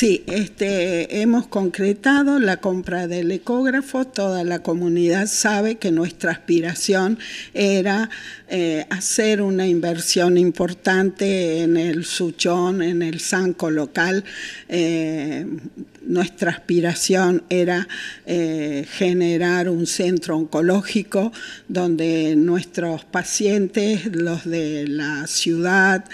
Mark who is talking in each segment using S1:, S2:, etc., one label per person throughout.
S1: Sí, este, hemos concretado la compra del ecógrafo. Toda la comunidad sabe que nuestra aspiración era eh, hacer una inversión importante en el Suchón, en el Sanco local. Eh, nuestra aspiración era eh, generar un centro oncológico donde nuestros pacientes, los de la ciudad,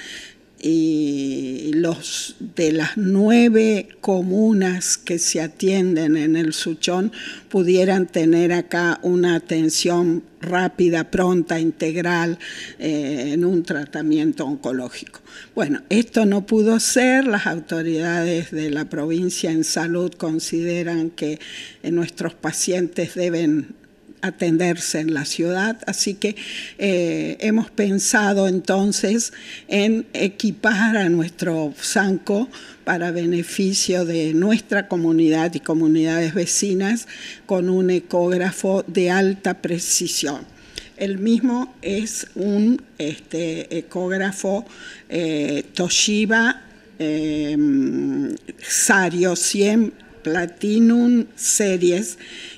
S1: y los de las nueve comunas que se atienden en el Suchón pudieran tener acá una atención rápida, pronta, integral eh, en un tratamiento oncológico. Bueno, esto no pudo ser, las autoridades de la provincia en salud consideran que eh, nuestros pacientes deben atenderse en la ciudad. Así que eh, hemos pensado entonces en equipar a nuestro Sanco para beneficio de nuestra comunidad y comunidades vecinas con un ecógrafo de alta precisión. El mismo es un este, ecógrafo eh, Toshiba em, Sario 100 Platinum Series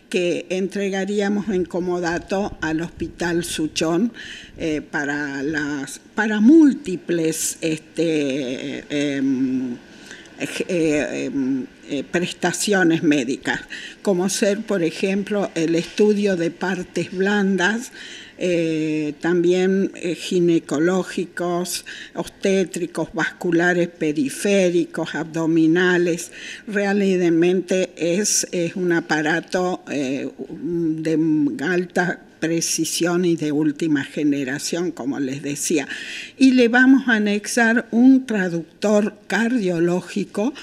S1: que entregaríamos en comodato al Hospital Suchón eh, para, las, para múltiples este, em, eh, eh, eh, prestaciones médicas, como ser, por ejemplo, el estudio de partes blandas, también ginecológicos, obstétricos, vasculares periféricos, abdominales. Realmente es, es un aparato de alta precisión y de última generación, como les decía. Y le vamos a anexar un traductor cardiológico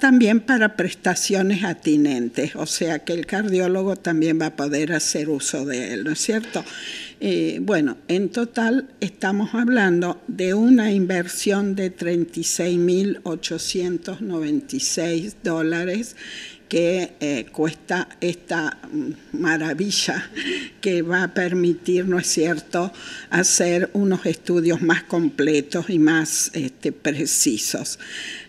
S1: también para prestaciones atinentes, o sea que el cardiólogo también va a poder hacer uso de él, ¿no es cierto? Eh, bueno, en total estamos hablando de una inversión de 36.896 dólares que eh, cuesta esta maravilla que va a permitir, ¿no es cierto?, hacer unos estudios más completos y más este, precisos.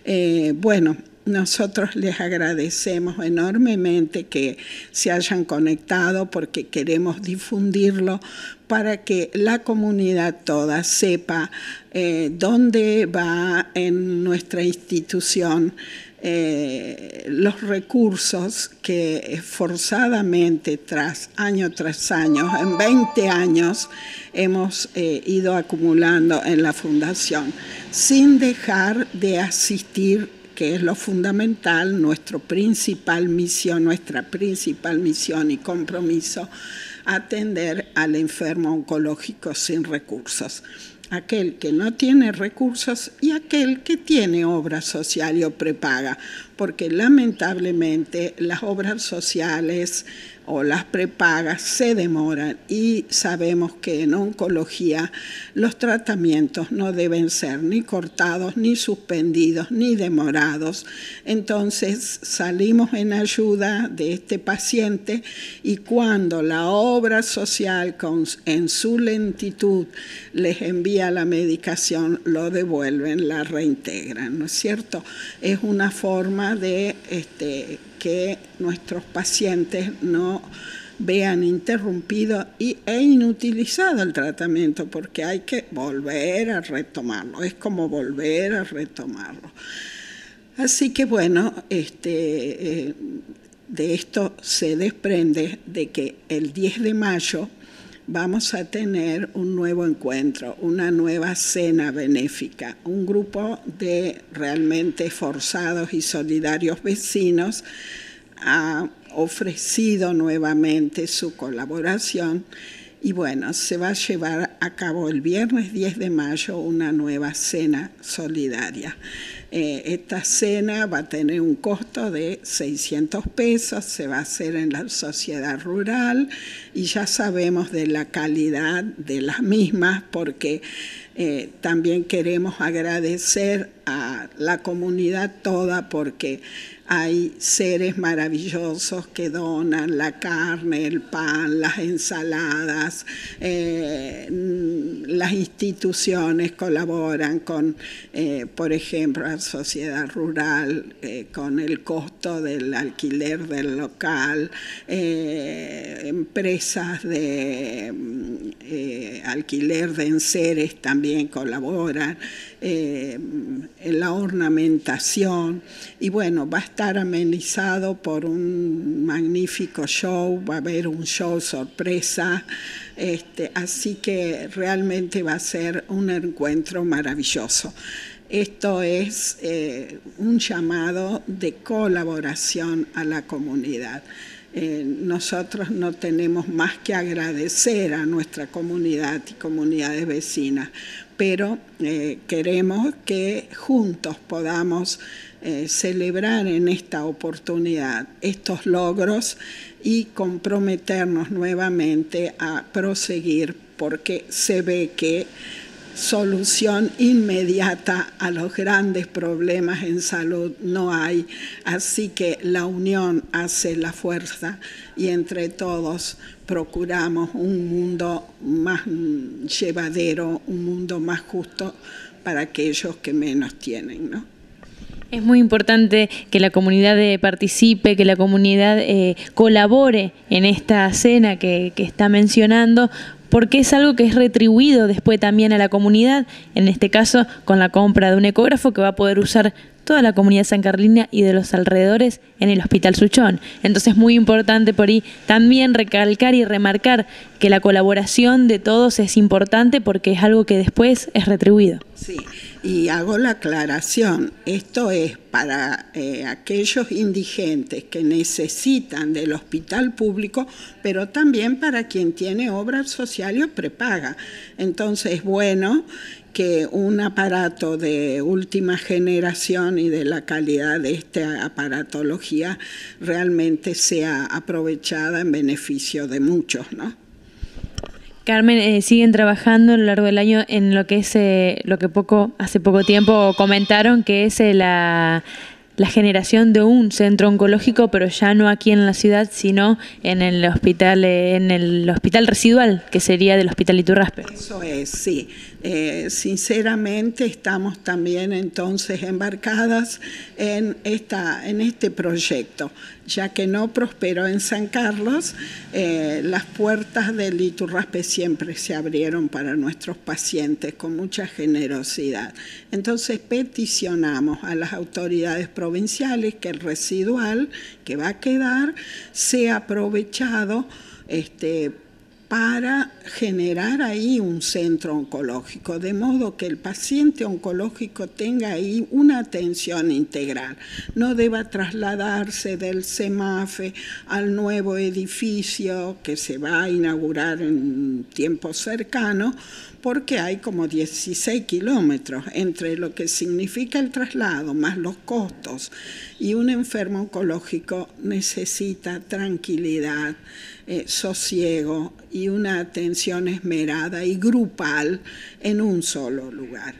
S1: Eh, bueno, nosotros les agradecemos enormemente que se hayan conectado porque queremos difundirlo para que la comunidad toda sepa eh, dónde va en nuestra institución eh, los recursos que esforzadamente tras año tras año, en 20 años, hemos eh, ido acumulando en la fundación, sin dejar de asistir que es lo fundamental, nuestro principal misión, nuestra principal misión y compromiso, atender al enfermo oncológico sin recursos aquel que no tiene recursos y aquel que tiene obra social o prepaga, porque lamentablemente las obras sociales o las prepagas se demoran y sabemos que en oncología los tratamientos no deben ser ni cortados, ni suspendidos, ni demorados. Entonces salimos en ayuda de este paciente y cuando la obra social con, en su lentitud les envía la medicación, lo devuelven, la reintegran, ¿no es cierto? Es una forma de este, que nuestros pacientes no vean interrumpido y, e inutilizado el tratamiento, porque hay que volver a retomarlo, es como volver a retomarlo. Así que bueno, este, eh, de esto se desprende de que el 10 de mayo vamos a tener un nuevo encuentro, una nueva cena benéfica, un grupo de realmente forzados y solidarios vecinos ha ofrecido nuevamente su colaboración y bueno, se va a llevar a cabo el viernes 10 de mayo una nueva cena solidaria. Eh, esta cena va a tener un costo de 600 pesos, se va a hacer en la sociedad rural y ya sabemos de la calidad de las mismas porque eh, también queremos agradecer a la comunidad toda porque hay seres maravillosos que donan la carne, el pan, las ensaladas, eh, mm, las instituciones colaboran con, eh, por ejemplo, la sociedad rural, con el costo del alquiler del local, empresas de mm, alquiler de enseres también colabora colaboran, eh, la ornamentación y bueno, va a estar amenizado por un magnífico show, va a haber un show sorpresa, este, así que realmente va a ser un encuentro maravilloso. Esto es eh, un llamado de colaboración a la comunidad. Eh, nosotros no tenemos más que agradecer a nuestra comunidad y comunidades vecinas, pero eh, queremos que juntos podamos eh, celebrar en esta oportunidad estos logros y comprometernos nuevamente a proseguir porque se ve que solución inmediata a los grandes problemas en salud no hay, así que la unión hace la fuerza y entre todos procuramos un mundo más llevadero, un mundo más justo para aquellos que menos tienen, ¿no?
S2: Es muy importante que la comunidad eh, participe, que la comunidad eh, colabore en esta cena que, está mencionando, porque es algo que es retribuido después también a la comunidad, en este caso con la compra de un ecógrafo que va a poder usar toda la comunidad san carlina y de los alrededores en el Hospital Suchón. Entonces es muy importante por ahí también recalcar y remarcar que la colaboración de todos es importante porque es algo que después es retribuido.
S1: Sí, y hago la aclaración, esto es para eh, aquellos indigentes que necesitan del hospital público, pero también para quien tiene obra social o prepaga. Entonces, bueno que un aparato de última generación y de la calidad de esta aparatología realmente sea aprovechada en beneficio de muchos, ¿no?
S2: Carmen, eh, siguen trabajando a lo largo del año en lo que es eh, lo que poco hace poco tiempo comentaron que es eh, la la generación de un centro oncológico, pero ya no aquí en la ciudad, sino en el hospital, en el hospital residual, que sería del hospital Iturraspe.
S1: Eso es, sí. Eh, sinceramente estamos también entonces embarcadas en, esta, en este proyecto, ya que no prosperó en San Carlos, eh, las puertas del Iturraspe siempre se abrieron para nuestros pacientes con mucha generosidad. Entonces peticionamos a las autoridades provinciales que el residual que va a quedar sea aprovechado este, para generar ahí un centro oncológico, de modo que el paciente oncológico tenga ahí una atención integral, no deba trasladarse del SEMAFE al nuevo edificio que se va a inaugurar en tiempo cercano, porque hay como 16 kilómetros entre lo que significa el traslado más los costos y un enfermo oncológico necesita tranquilidad, eh, sosiego y una atención esmerada y grupal en un solo lugar.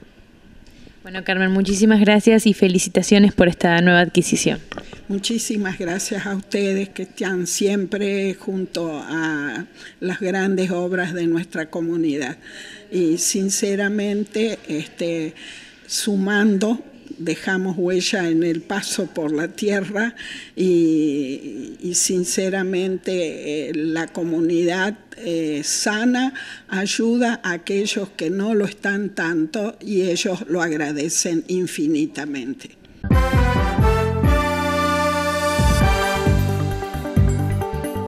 S1: Bueno,
S2: Carmen, muchísimas gracias y felicitaciones por esta nueva adquisición.
S1: Muchísimas gracias a ustedes que están siempre junto a las grandes obras de nuestra comunidad. Y sinceramente, este, sumando dejamos huella en el paso por la tierra y, sinceramente eh, la comunidad eh, sana ayuda a aquellos que no lo están tanto y ellos lo agradecen infinitamente.